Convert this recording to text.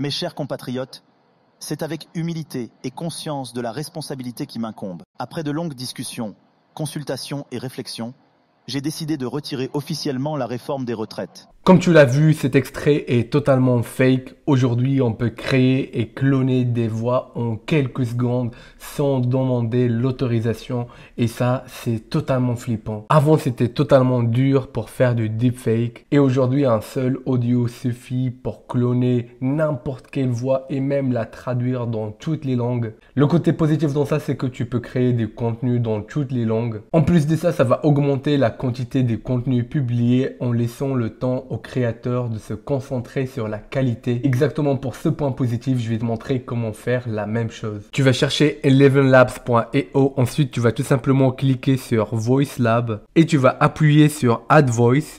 Mes chers compatriotes, c'est avec humilité et conscience de la responsabilité qui m'incombe. Après de longues discussions, consultations et réflexions, j'ai décidé de retirer officiellement la réforme des retraites. Comme tu l'as vu, cet extrait est totalement fake. Aujourd'hui, on peut créer et cloner des voix en quelques secondes sans demander l'autorisation et ça, c'est totalement flippant. Avant, c'était totalement dur pour faire du deepfake et aujourd'hui, un seul audio suffit pour cloner n'importe quelle voix et même la traduire dans toutes les langues. Le côté positif dans ça, c'est que tu peux créer des contenus dans toutes les langues. En plus de ça, ça va augmenter la quantité des contenus publiés en laissant le temps au créateur de se concentrer sur la qualité. Exactement pour ce point positif, je vais te montrer comment faire la même chose. Tu vas chercher elevenlabs.io, e ensuite tu vas tout simplement cliquer sur Voice Lab et tu vas appuyer sur Add Voice